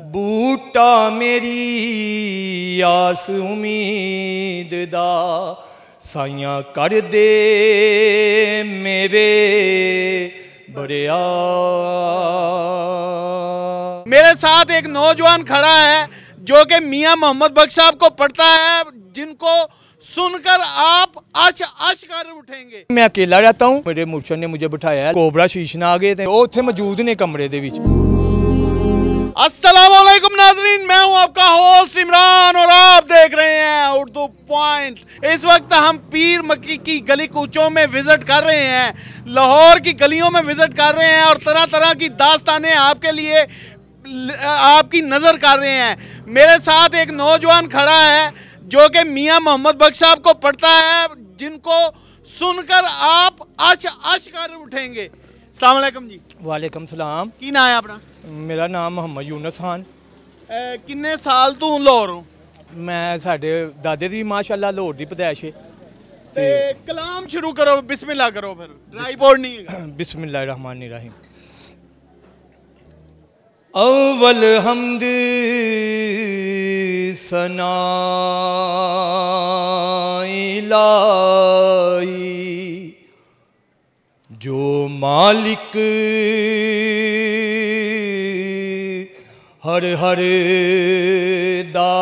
बूटा मेरी आस उम्मीद दा साइया कर दे मेवे बड़िया मेरे साथ एक नौजवान खड़ा है जो कि मियां मोहम्मद बख्श साहब को पढ़ता है जिनको सुनकर आप अश अश कर उठेंगे मैं अकेला रहता हूँ मेरे मुर्शद ने मुझे बिठाया कोबरा शीश ना आ गए थे उथे मौजूद ने कमरे के असलाकुम नाजरीन मैं हूं आपका होस्ट इमरान और आप देख रहे हैं उर्दू पॉइंट इस वक्त हम पीर मक्की की गली कूचों में विजिट कर रहे हैं लाहौर की गलियों में विजिट कर रहे हैं और तरह तरह की दास्तानें आपके लिए आपकी नज़र कर रहे हैं मेरे साथ एक नौजवान खड़ा है जो कि मियाँ मोहम्मद बख्श साहब को पढ़ता है जिनको सुनकर आप अश अश कर उठेंगे अलैक्म जी ਵਾਲੇਕਮ ਸਲਾਮ ਕੀ ਨਾਂ ਹੈ ਆਪਣਾ ਮੇਰਾ ਨਾਮ ਮੁਹੰਮਦ ਯੂਨਸ ਖਾਨ ਅਹ, ਕਿੰਨੇ ਸਾਲ ਤੋਂ ਲਾਹੌਰ ਹੋ ਮੈਂ ਸਾਡੇ ਦਾਦੇ ਦੀ ਮਾਸ਼ਾਅੱਲਾ ਲਾਹੌਰ ਦੀ ਪਦੈਸ਼ ਹੈ ਤੇ ਕਲਾਮ ਸ਼ੁਰੂ ਕਰੋ ਬਿਸਮਿਲ੍ਲਾ ਕਰੋ ਫਿਰ ਡਰਾਈਪੋਡ ਨਹੀਂ ਹੈਗਾ बिस्मिल्लाहिर्रहमानिर्रहीम अव्वल हमद सना इला मालिक हर हर दा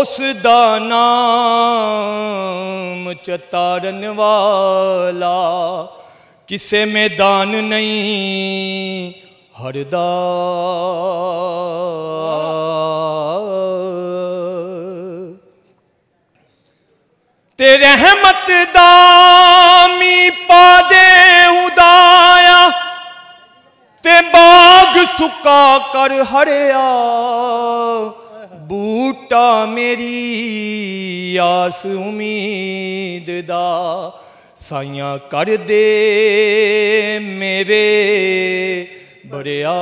उस दा चतारन वाला किसे मैदान नहीं हरदा ਤੇ ਰਹਿਮਤ ਦਾ ਮੀ ਪਾ ਦੇ ਉਦਾਇਆ ਤੇ ਬਾਗ ਸੁੱਕਾ ਕਰ ਹਰਿਆ ਬੂਟਾ ਮੇਰੀ ਆਸ ਉਮੀਦ ਦਾ ਸਾਇਆ ਕਰ ਦੇ ਮੇਵੇ ਬੜਿਆ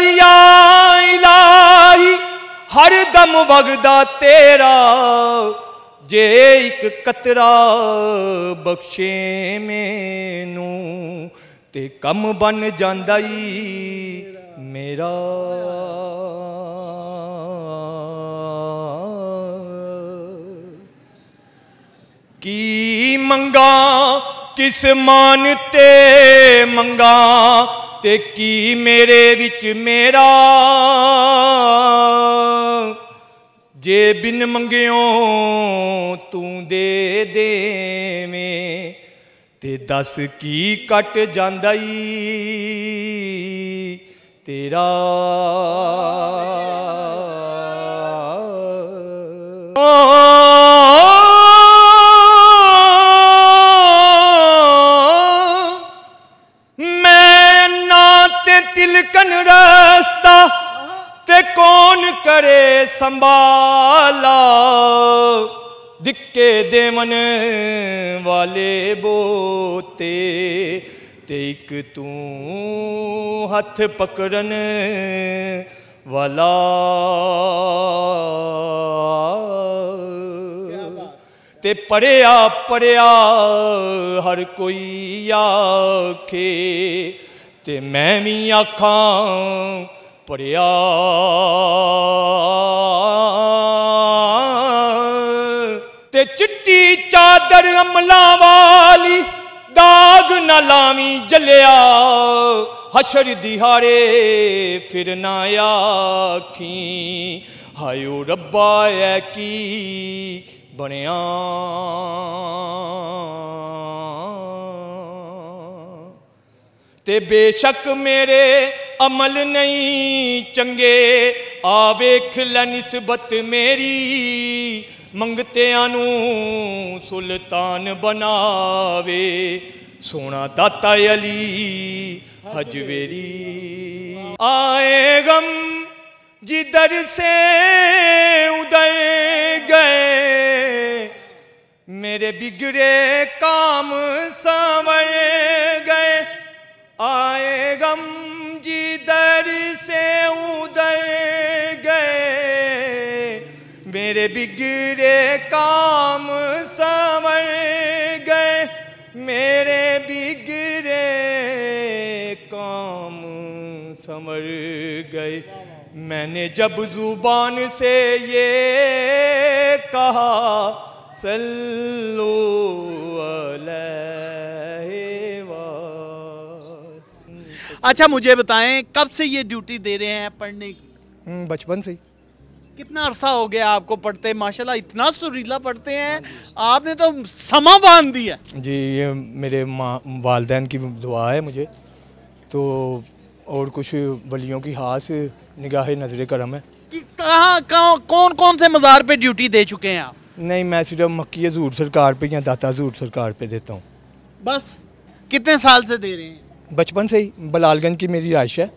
ਦਰਿਆ ਇਲਾਹੀ ਹਰ ਦਮ ਵਗਦਾ ਤੇਰਾ ਜੇ ਇੱਕ ਕਤਰਾ ਬਖਸ਼ੇ ਮੈਨੂੰ ਤੇ ਕੰਮ ਬਣ ਜਾਂਦਾ ਈ ਮੇਰਾ ਕੀ ਮੰਗਾ ਕਿਸ ਮਾਨ ਤੇ ਮੰਗਾ ਤੇ ਕੀ ਮੇਰੇ ਵਿੱਚ ਮੇਰਾ ਜੇ ਬਿਨ ਮੰਗਿਓ ਤੂੰ ਦੇ ਦੇਵੇਂ ਤੇ ਦੱਸ ਕੀ ਕੱਟ ਜਾਂਦਾ ਈ ਤੇਰਾ करे संभाला दिक्के देवन वाले बोते तेक तू हथ पकड़न वाला ते पढ़िया पढ़िया हर कोई आखे ते मैं भी आखा पढ़िया कर अमला वाली दाग न लावी जलिया हशर दिहाड़े फिर ना आखी हायो रब्बा है की बनिया ते बेशक मेरे अमल नहीं चंगे आवेख लनिस्बत मेरी ਮੰਗਤਿਆਂ ਨੂੰ ਸੁਲਤਾਨ ਬਣਾਵੇ ਸੋਨਾ ਦਾਤਾ ਅਲੀ ਹਜਵੇਰੀ ਆਏ ਗਮ ਜਿੱਦਰ ਸੇ ਉਦੈ ਗਏ ਮੇਰੇ ਬਿਗੜੇ ਕਾਮ ਸਵਰ मेरे बिगड़े काम संवर गए मेरे बिगड़े काम संवर गए मैंने जब जुबान से ये कहा सल्लो अच्छा मुझे बताएं कब से ये ड्यूटी दे रहे हैं पढ़ने की हम्म, बचपन से ही कितना अरसा हो गया आपको पढ़ते माशाल्लाह इतना सुरीला पढ़ते हैं आपने तो समा बांध दिया जी ये मेरे वालदेन की दुआ है मुझे तो और कुछ वलियों की हास निगाह नजर करम है कि कहाँ कहाँ कौन कौन से मज़ार पे ड्यूटी दे चुके हैं आप नहीं मैं सिर्फ मक्की जूर सरकार पे या दाता जूर सरकार पे देता हूँ बस कितने साल से दे रहे हैं बचपन से ही बलालगंज की मेरी राइश है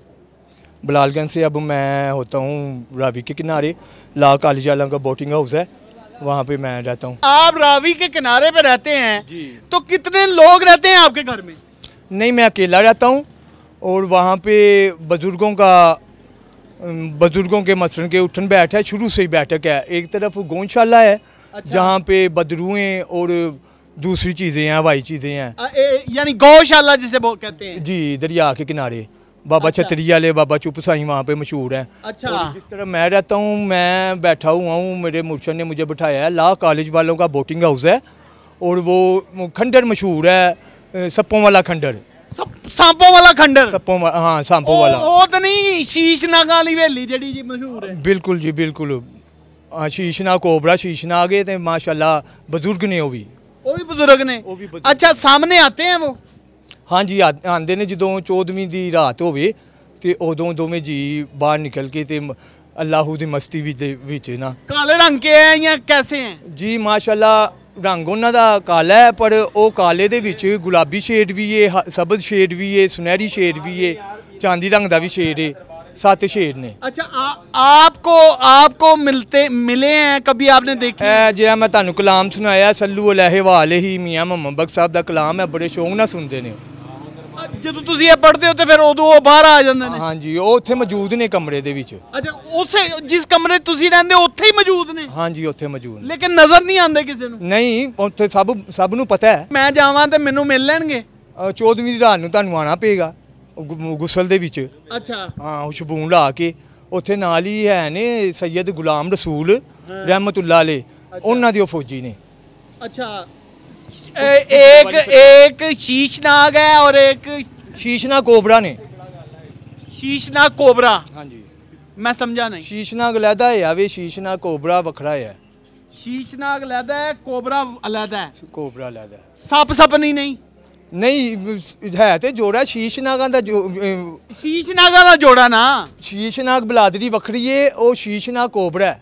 बलालगंज से अब मैं होता हूँ रावी के किनारे लाल कालेज आलम का बोटिंग हाउस है वहाँ पे मैं रहता हूँ आप रावी के किनारे पे रहते हैं तो कितने लोग रहते हैं आपके घर में नहीं मैं अकेला रहता हूँ और वहाँ पे बुज़ुर्गों का बुज़ुर्गों के मसलन के उठन बैठ है शुरू से ही बैठक है एक तरफ गौशाला है अच्छा। जहाँ पे बदरुए और दूसरी चीज़ें हैं हवाई चीज़ें हैं यानी गौशाला जिसे कहते हैं जी दरिया के किनारे बाबा अच्छा। छतरिया बाबा चुप साई वहाँ पे मशहूर है अच्छा जिस तरह मैं रहता हूँ मैं बैठा हुआ हूँ मेरे मुर्शन ने मुझे बिठाया है ला कॉलेज वालों का बोटिंग हाउस है और वो खंडर मशहूर है सप्पों वाला खंडर सांपो वाला खंडर सप्पो हाँ सांपो वाला ओ तो नहीं शीश नागा वाली हवेली जी मशहूर है बिल्कुल जी बिल्कुल हाँ, शीश नाग ओबरा शीश नाग है ते बुजुर्ग ने वो भी वो भी बुजुर्ग ने अच्छा सामने आते हैं वो ਹਾਂਜੀ ਆਂਦੇ ਨੇ ਜਦੋਂ 14ਵੀਂ ਦੀ ਰਾਤ ਹੋਵੇ ਤੇ ਉਦੋਂ ਦੋਵੇਂ ਜੀ ਬਾਹਰ ਨਿਕਲ ਕੇ ਤੇ ਅੱਲਾਹੂ ਦੀ ਮਸਤੀ ਵਿੱਚ ਦੇ ਵਿੱਚ ਨਾ ਕਾਲੇ ਰੰਗ ਕੇ ਆਏ ਜਾਂ ਕੈਸੇ ਜੀ ਮਾਸ਼ਾਅੱਲਾ ਰੰਗ ਉਹਨਾਂ ਦਾ ਕਾਲਾ ਹੈ ਪਰ ਉਹ ਕਾਲੇ ਦੇ ਵਿੱਚ ਗੁਲਾਬੀ ਸ਼ੇਡ ਵੀ ਹੈ ਸਬਜ਼ ਸ਼ੇਡ ਵੀ ਹੈ ਸੁਨਹਿਰੀ ਸ਼ੇਡ ਵੀ ਹੈ ਚਾਂਦੀ ਰੰਗ ਦਾ ਵੀ ਸ਼ੇਡ ਹੈ सात ਸ਼ੇਡ ਨੇ ਅੱਛਾ ਆਪ ਕੋ आपको मिलते मिले हैं कभी आपने देखे है जरा ਮੈਂ ਤੁਹਾਨੂੰ ਕਲਾਮ ਸੁਣਾਇਆ ਸੱਲੂ अलह ਵਾਲੇ ਹੀ ਮੀਆਂ मोहम्मद बख ਸਾਹਿਬ ਦਾ ਕਲਾਮ ਹੈ ਬੜੇ ਸ਼ੌਂਕ ਨਾਲ ਸੁਣਦੇ ਨੇ ਜਦੋਂ ਤੁਸੀਂ ਇਹ ਪੜਦੇ ਹੋ ਤੇ ਫਿਰ ਉਦੋਂ ਉਹ ਬਾਹਰ ਆ ਜਾਂਦੇ ਨੇ ਹਾਂਜੀ ਉਹ ਉੱਥੇ ਮੌਜੂਦ ਨੇ ਕਮਰੇ ਦੇ ਵਿੱਚ ਅੱਛਾ ਉਸੇ ਜਿਸ ਕਮਰੇ ਤੁਸੀਂ ਰਹਿੰਦੇ ਹੋ ਉੱਥੇ ਹੀ ਮੌਜੂਦ ਨੇ ਹਾਂਜੀ ਉੱਥੇ ਮੌਜੂਦ ਨੇ ਲੇਕਿਨ ਨਜ਼ਰ ਨਹੀਂ ਆਉਂਦੇ ਕਿਸੇ ਨੂੰ ਨਹੀਂ ਉੱਥੇ ਸਭ ਸਭ ਨੂੰ ਪਤਾ ਹੈ ਮੈਂ ਜਾਵਾਂ ਤੇ ਮੈਨੂੰ ਮਿਲ ਲੈਣਗੇ 14ਵੀਂ ਦੀ ਰਾਤ ਨੂੰ ਤੁਹਾਨੂੰ ਆਣਾ ਪਏਗਾ ਗੁਸਲ ਦੇ ਵਿੱਚ ਅੱਛਾ ਹਾਂ ਉਹ ਸ਼ਬੂਨ ਲਾ ਕੇ ਉੱਥੇ ਨਾਲ ਹੀ ਹੈ ਨੇ ਸੈਦ ਗੁਲਾਮ ਰਸੂਲ ਰਹਿਮਤੁਲਾਹ ਅਲੇ ਉਹਨਾਂ ਦੀ ਉਹ ਫੌਜੀ ਨੇ ਅੱਛਾ ਇੱਕ ਇੱਕ ਸ਼ੀਸ਼ਨਾਗ ਹੈ ਔਰ ਇੱਕ ਸ਼ੀਸ਼ਨਾ ਕੋਬਰਾ ਨੇ ਸ਼ੀਸ਼ਨਾ ਕੋਬਰਾ ਹਾਂਜੀ ਮੈਂ ਸਮਝਾ ਨਹੀਂ ਸ਼ੀਸ਼ਨਾ ਗਲੈਦਾ ਹੈ ਵੀ ਸ਼ੀਸ਼ਨਾ ਕੋਬਰਾ ਵੱਖਰਾ ਹੈ ਸ਼ੀਸ਼ਨਾ ਗਲੈਦਾ ਹੈ ਕੋਬਰਾ ਅਲੱਦਾ ਹੈ ਕੋਬਰਾ ਅਲੱਦਾ ਸੱਪ ਸੱਪ ਨਹੀਂ ਨਹੀਂ ਨਹੀਂ ਹੈ ਤੇ ਜੋੜਾ ਸ਼ੀਸ਼ਨਾਗਾਂ ਦਾ ਸ਼ੀਸ਼ਨਾਗਾਂ ਦਾ ਜੋੜਾ ਨਾ ਸ਼ੀਸ਼ਨਾਗ ਬਲਾਦਰੀ ਵੱਖਰੀ ਏ ਉਹ ਸ਼ੀਸ਼ਨਾ ਕੋਬਰਾ